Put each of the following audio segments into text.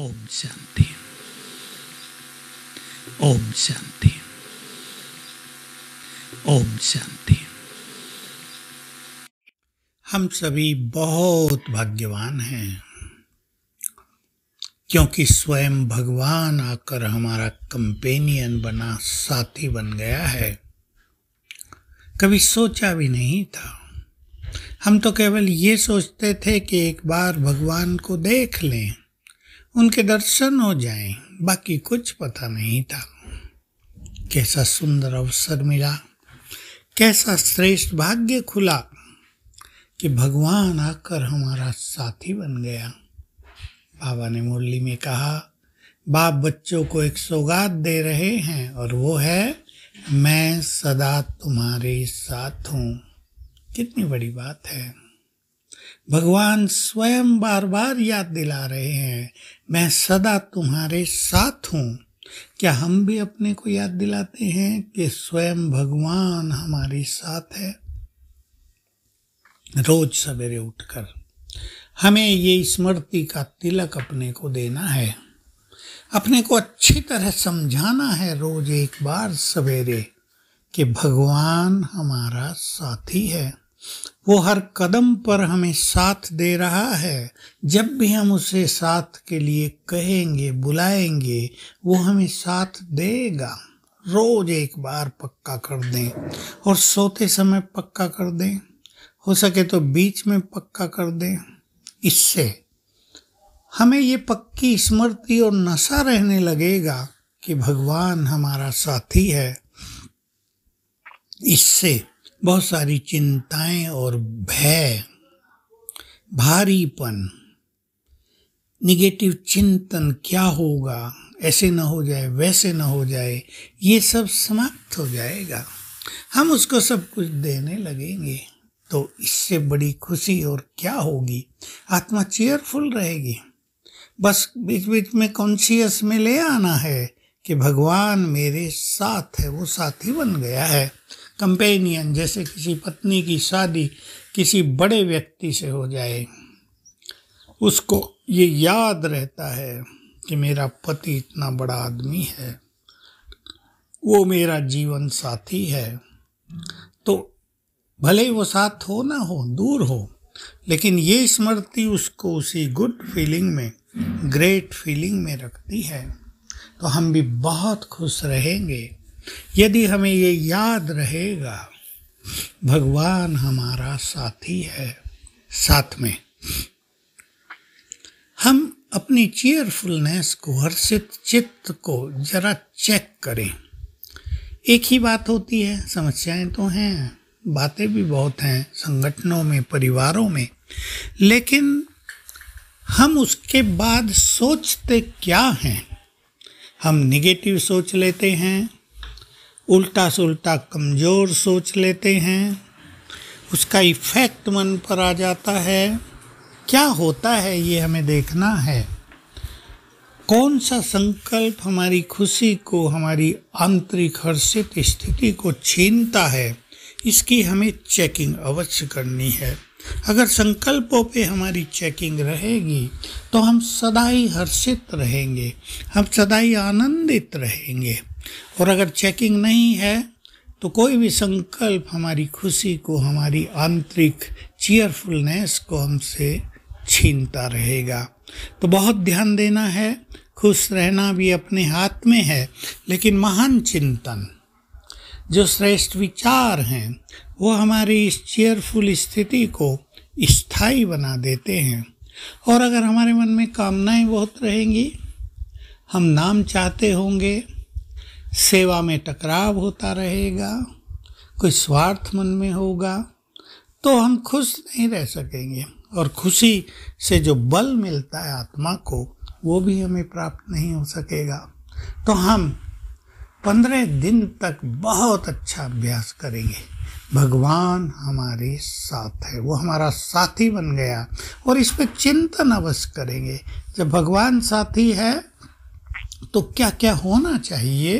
ओम शांति ओम शांति ओम शांति हम सभी बहुत भाग्यवान हैं क्योंकि स्वयं भगवान आकर हमारा कंपेनियन बना साथी बन गया है कभी सोचा भी नहीं था हम तो केवल ये सोचते थे कि एक बार भगवान को देख लें उनके दर्शन हो जाएं, बाकी कुछ पता नहीं था कैसा सुंदर अवसर मिला कैसा श्रेष्ठ भाग्य खुला कि भगवान आकर हमारा साथी बन गया बाबा ने मुरली में कहा बाप बच्चों को एक सौगात दे रहे हैं और वो है मैं सदा तुम्हारे साथ हूँ कितनी बड़ी बात है भगवान स्वयं बार बार याद दिला रहे हैं मैं सदा तुम्हारे साथ हूँ क्या हम भी अपने को याद दिलाते हैं कि स्वयं भगवान हमारे साथ है रोज सवेरे उठकर हमें ये स्मृति का तिलक अपने को देना है अपने को अच्छी तरह समझाना है रोज एक बार सवेरे कि भगवान हमारा साथी है वो हर कदम पर हमें साथ दे रहा है जब भी हम उसे साथ के लिए कहेंगे बुलाएंगे वो हमें साथ देगा रोज एक बार पक्का कर दें और सोते समय पक्का कर दें हो सके तो बीच में पक्का कर दें इससे हमें ये पक्की स्मृति और नशा रहने लगेगा कि भगवान हमारा साथी है इससे बहुत सारी चिंताएं और भय भारीपन निगेटिव चिंतन क्या होगा ऐसे ना हो जाए वैसे न हो जाए ये सब समाप्त हो जाएगा हम उसको सब कुछ देने लगेंगे तो इससे बड़ी खुशी और क्या होगी आत्मा चेयरफुल रहेगी बस बीच बीच में कॉन्शियस में ले आना है कि भगवान मेरे साथ है वो साथी बन गया है कंपेनियन जैसे किसी पत्नी की शादी किसी बड़े व्यक्ति से हो जाए उसको ये याद रहता है कि मेरा पति इतना बड़ा आदमी है वो मेरा जीवन साथी है तो भले ही वो साथ हो ना हो दूर हो लेकिन ये स्मृति उसको उसी गुड फीलिंग में ग्रेट फीलिंग में रखती है तो हम भी बहुत खुश रहेंगे यदि हमें ये याद रहेगा भगवान हमारा साथी है साथ में हम अपनी चेयरफुलनेस को हर्षित चित्त को जरा चेक करें एक ही बात होती है समस्याएं तो हैं बातें भी बहुत हैं संगठनों में परिवारों में लेकिन हम उसके बाद सोचते क्या हैं हम निगेटिव सोच लेते हैं उल्टा से उल्टा कमज़ोर सोच लेते हैं उसका इफ़ेक्ट मन पर आ जाता है क्या होता है ये हमें देखना है कौन सा संकल्प हमारी खुशी को हमारी आंतरिक हर्षित स्थिति को छीनता है इसकी हमें चेकिंग अवश्य करनी है अगर संकल्पों पे हमारी चेकिंग रहेगी तो हम सदा ही हर्षित रहेंगे हम सदा ही आनंदित रहेंगे और अगर चेकिंग नहीं है तो कोई भी संकल्प हमारी खुशी को हमारी आंतरिक चीयरफुलनेस को हमसे छीनता रहेगा तो बहुत ध्यान देना है खुश रहना भी अपने हाथ में है लेकिन महान चिंतन जो श्रेष्ठ विचार हैं वो हमारी इस चेयरफुल स्थिति को स्थायी बना देते हैं और अगर हमारे मन में कामनाएं बहुत रहेंगी हम नाम चाहते होंगे सेवा में टकराव होता रहेगा कोई स्वार्थ मन में होगा तो हम खुश नहीं रह सकेंगे और खुशी से जो बल मिलता है आत्मा को वो भी हमें प्राप्त नहीं हो सकेगा तो हम पंद्रह दिन तक बहुत अच्छा अभ्यास करेंगे भगवान हमारे साथ है वो हमारा साथी बन गया और इस पर चिंतन अवश्य करेंगे जब भगवान साथी है तो क्या क्या होना चाहिए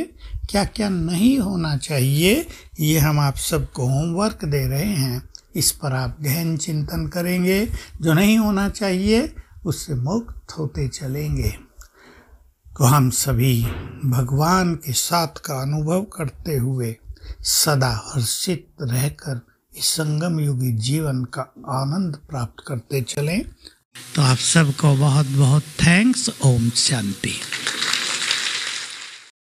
क्या क्या नहीं होना चाहिए ये हम आप सबको होमवर्क दे रहे हैं इस पर आप गहन चिंतन करेंगे जो नहीं होना चाहिए उससे मुक्त होते चलेंगे को हम सभी भगवान के साथ का अनुभव करते हुए सदा हर्षित रहकर इस संगम युगी जीवन का आनंद प्राप्त करते चलें तो आप सबको बहुत बहुत थैंक्स ओम शांति